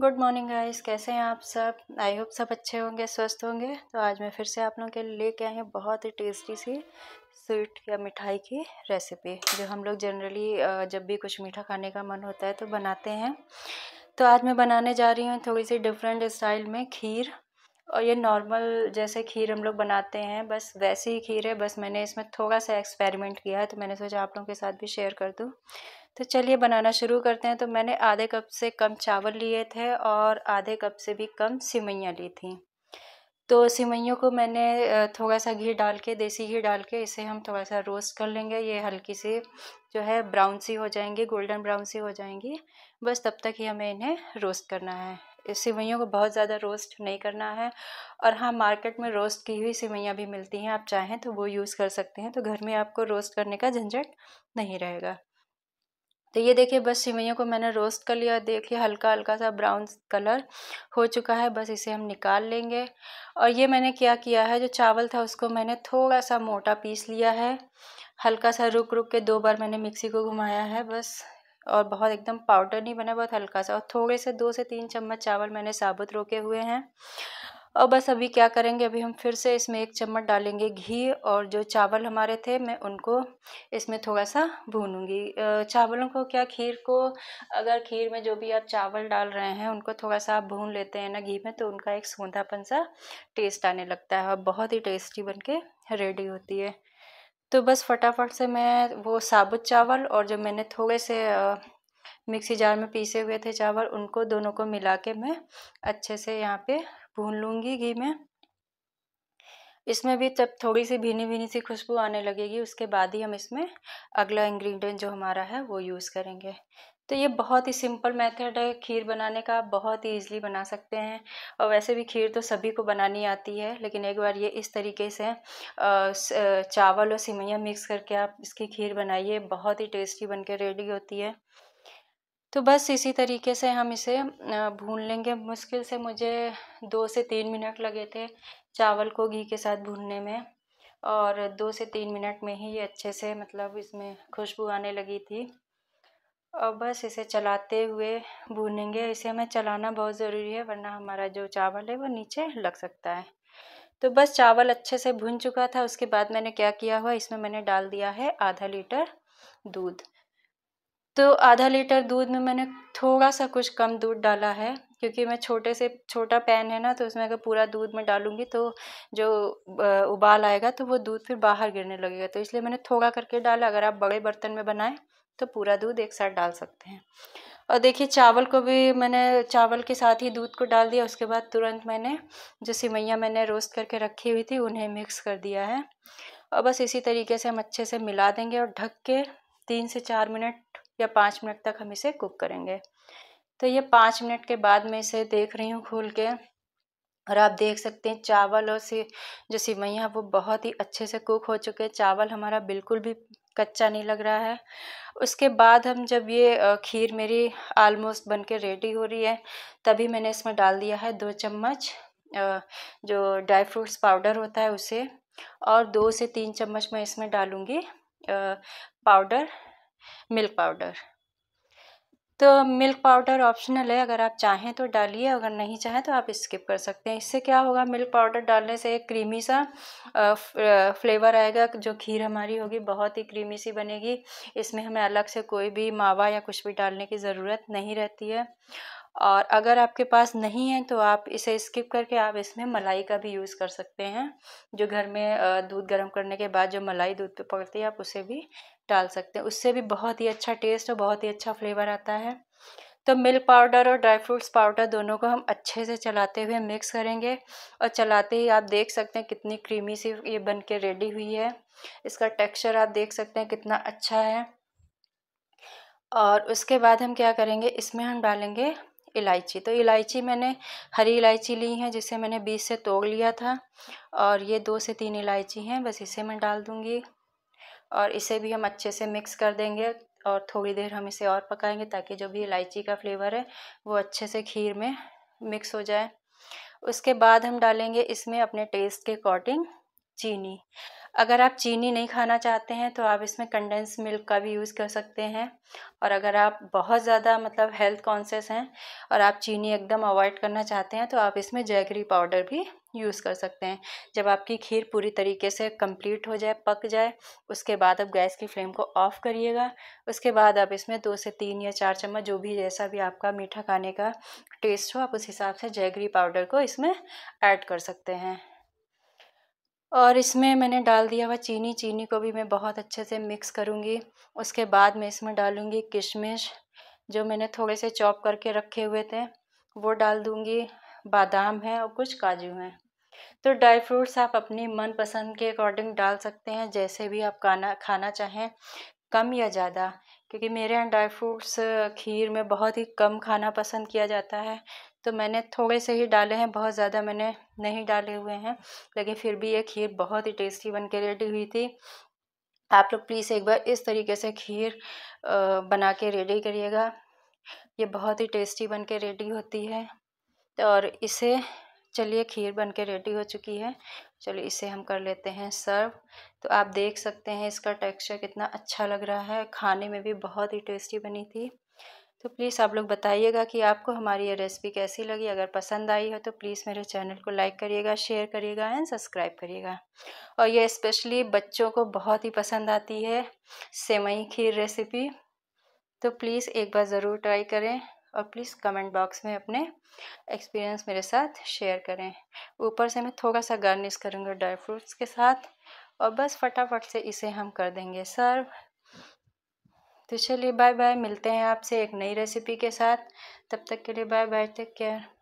good morning guys कैसे हैं आप सब आई होप सब अच्छे होंगे स्वस्थ होंगे तो आज मैं फिर से आप लोगों के लिए लेके आए हूँ बहुत ही टेस्टी सी स्वीट या मिठाई की रेसिपी जो हम लोग जनरली जब भी कुछ मीठा खाने का मन होता है तो बनाते हैं तो आज मैं बनाने जा रही हूँ थोड़ी सी डिफरेंट स्टाइल में खीर और ये नॉर्मल जैसे खीर हम लोग बनाते हैं बस वैसी ही खीर है बस मैंने इसमें थोड़ा सा एक्सपेरिमेंट किया है तो मैंने सोचा आप लोगों के साथ भी शेयर कर दूँ तो चलिए बनाना शुरू करते हैं तो मैंने आधे कप से कम चावल लिए थे और आधे कप से भी कम सिवैयाँ ली थी तो सिवैयों को मैंने थोड़ा सा घी डाल के देसी घी डाल के इसे हम थोड़ा सा रोस्ट कर लेंगे ये हल्की सी जो है ब्राउन सी हो जाएंगी गोल्डन ब्राउन सी हो जाएंगी बस तब तक ही हमें इन्हें रोस्ट करना है सिवैयों को बहुत ज़्यादा रोस्ट नहीं करना है और हाँ मार्केट में रोस्ट की हुई सिवैयाँ भी मिलती हैं आप चाहें तो वो यूज़ कर सकते हैं तो घर में आपको रोस्ट करने का झंझट नहीं रहेगा तो ये देखिए बस सिवैयों को मैंने रोस्ट कर लिया देखिए हल्का हल्का सा ब्राउन कलर हो चुका है बस इसे हम निकाल लेंगे और ये मैंने क्या किया है जो चावल था उसको मैंने थोड़ा सा मोटा पीस लिया है हल्का सा रुक रुक के दो बार मैंने मिक्सी को घुमाया है बस और बहुत एकदम पाउडर नहीं बना बहुत हल्का सा और थोड़े से दो से तीन चम्मच चावल मैंने साबुत रोके हुए हैं और बस अभी क्या करेंगे अभी हम फिर से इसमें एक चम्मच डालेंगे घी और जो चावल हमारे थे मैं उनको इसमें थोड़ा सा भूनूंगी चावलों को क्या खीर को अगर खीर में जो भी आप चावल डाल रहे हैं उनको थोड़ा सा आप भून लेते हैं ना घी में तो उनका एक सौंधापन सा टेस्ट आने लगता है और बहुत ही टेस्टी बन के रेडी होती है तो बस फटाफट से मैं वो साबुत चावल और जो मैंने थोड़े से मिक्सी जार में पीसे हुए थे चावल उनको दोनों को मिला के मैं अच्छे से यहाँ पे भून लूँगी घी में इसमें भी जब थोड़ी सी भीनी भीनी सी खुशबू आने लगेगी उसके बाद ही हम इसमें अगला इंग्रेडिएंट जो हमारा है वो यूज़ करेंगे तो ये बहुत ही सिंपल मेथड है खीर बनाने का बहुत ही ईजिली बना सकते हैं और वैसे भी खीर तो सभी को बनानी आती है लेकिन एक बार ये इस तरीके से चावल और सिमैया मिक्स करके आप इसकी खीर बनाइए बहुत ही टेस्टी बनके रेडी होती है तो बस इसी तरीके से हम इसे भून लेंगे मुश्किल से मुझे दो से तीन मिनट लगे थे चावल को घी के साथ भूनने में और दो से तीन मिनट में ही ये अच्छे से मतलब इसमें खुशबू आने लगी थी और बस इसे चलाते हुए भूनेंगे इसे हमें चलाना बहुत ज़रूरी है वरना हमारा जो चावल है वो नीचे लग सकता है तो बस चावल अच्छे से भुन चुका था उसके बाद मैंने क्या किया हुआ इसमें मैंने डाल दिया है आधा लीटर दूध तो आधा लीटर दूध में मैंने थोड़ा सा कुछ कम दूध डाला है क्योंकि मैं छोटे से छोटा पैन है ना तो उसमें अगर पूरा दूध में डालूंगी तो जो उबाल आएगा तो वो दूध फिर बाहर गिरने लगेगा तो इसलिए मैंने थोड़ा करके डाला अगर आप बड़े बर्तन में बनाएं तो पूरा दूध एक साथ डाल सकते हैं और देखिए चावल को भी मैंने चावल के साथ ही दूध को डाल दिया उसके बाद तुरंत मैंने जो सिमैया मैंने रोस्ट करके रखी हुई थी उन्हें मिक्स कर दिया है और बस इसी तरीके से हम अच्छे से मिला देंगे और ढक के तीन से चार मिनट या पाँच मिनट तक हम इसे कुक करेंगे तो ये पाँच मिनट के बाद मैं इसे देख रही हूँ खोल के और आप देख सकते हैं चावल और से जो सिवैयाँ वो बहुत ही अच्छे से कुक हो चुके हैं चावल हमारा बिल्कुल भी कच्चा नहीं लग रहा है उसके बाद हम जब ये खीर मेरी आलमोस्ट बन के रेडी हो रही है तभी मैंने इसमें डाल दिया है दो चम्मच जो ड्राई फ्रूट्स पाउडर होता है उसे और दो से तीन चम्मच मैं इसमें डालूँगी पाउडर मिल्क पाउडर तो मिल्क पाउडर ऑप्शनल है अगर आप चाहें तो डालिए अगर नहीं चाहें तो आप स्किप कर सकते हैं इससे क्या होगा मिल्क पाउडर डालने से एक क्रीमी सा फ्लेवर आएगा जो खीर हमारी होगी बहुत ही क्रीमी सी बनेगी इसमें हमें अलग से कोई भी मावा या कुछ भी डालने की ज़रूरत नहीं रहती है और अगर आपके पास नहीं है तो आप इसे स्किप करके आप इसमें मलाई का भी यूज़ कर सकते हैं जो घर में दूध गर्म करने के बाद जो मलाई दूध पे पकड़ती है आप उसे भी डाल सकते हैं उससे भी बहुत ही अच्छा टेस्ट और बहुत ही अच्छा फ्लेवर आता है तो मिल्क पाउडर और ड्राई फ्रूट्स पाउडर दोनों को हम अच्छे से चलाते हुए मिक्स करेंगे और चलाते ही आप देख सकते हैं कितनी क्रीमी सी ये बन के रेडी हुई है इसका टेक्सचर आप देख सकते हैं कितना अच्छा है और उसके बाद हम क्या करेंगे इसमें हम डालेंगे इलायची तो इलायची मैंने हरी इलायची ली है जिसे मैंने बीज से तोड़ लिया था और ये दो से तीन इलायची हैं बस इसे मैं डाल दूँगी और इसे भी हम अच्छे से मिक्स कर देंगे और थोड़ी देर हम इसे और पकाएंगे ताकि जो भी इलायची का फ्लेवर है वो अच्छे से खीर में मिक्स हो जाए उसके बाद हम डालेंगे इसमें अपने टेस्ट के अकॉर्डिंग चीनी अगर आप चीनी नहीं खाना चाहते हैं तो आप इसमें कंडेंस मिल्क का भी यूज़ कर सकते हैं और अगर आप बहुत ज़्यादा मतलब हेल्थ कॉन्शियस हैं और आप चीनी एकदम अवॉइड करना चाहते हैं तो आप इसमें जैगरी पाउडर भी यूज़ कर सकते हैं जब आपकी खीर पूरी तरीके से कंप्लीट हो जाए पक जाए उसके बाद आप गैस की फ्लेम को ऑफ़ करिएगा उसके बाद आप इसमें दो से तीन या चार चम्मच जो भी जैसा भी आपका मीठा खाने का टेस्ट हो आप उस हिसाब से जैगरी पाउडर को इसमें ऐड कर सकते हैं और इसमें मैंने डाल दिया हुआ चीनी चीनी को भी मैं बहुत अच्छे से मिक्स करूँगी उसके बाद मैं इसमें डालूँगी किशमिश जो मैंने थोड़े से चॉप करके रखे हुए थे वो डाल दूँगी बादाम है और कुछ काजू हैं तो ड्राई फ्रूट्स आप अपनी मनपसंद के अकॉर्डिंग डाल सकते हैं जैसे भी आप खाना खाना चाहें कम या ज़्यादा क्योंकि मेरे यहाँ ड्राई फ्रूट्स खीर में बहुत ही कम खाना पसंद किया जाता है तो मैंने थोड़े से ही डाले हैं बहुत ज़्यादा मैंने नहीं डाले हुए हैं लेकिन फिर भी ये खीर बहुत ही टेस्टी बन के रेडी हुई थी आप लोग प्लीज़ एक बार इस तरीके से खीर बना के रेडी करिएगा ये बहुत ही टेस्टी बन के रेडी होती है और इसे चलिए खीर बनके रेडी हो चुकी है चलो इसे हम कर लेते हैं सर्व तो आप देख सकते हैं इसका टेक्सचर कितना अच्छा लग रहा है खाने में भी बहुत ही टेस्टी बनी थी तो प्लीज़ आप लोग बताइएगा कि आपको हमारी ये रेसिपी कैसी लगी अगर पसंद आई हो तो प्लीज़ मेरे चैनल को लाइक करिएगा शेयर करिएगा एंड सब्सक्राइब करिएगा और ये स्पेशली बच्चों को बहुत ही पसंद आती है सेवई खीर रेसिपी तो प्लीज़ एक बार ज़रूर ट्राई करें और प्लीज़ कमेंट बॉक्स में अपने एक्सपीरियंस मेरे साथ शेयर करें ऊपर से मैं थोड़ा सा गार्निश करूँगा ड्राई फ्रूट्स के साथ और बस फटाफट से इसे हम कर देंगे सर्व तो चलिए बाय बाय मिलते हैं आपसे एक नई रेसिपी के साथ तब तक के लिए बाय बाय टेक केयर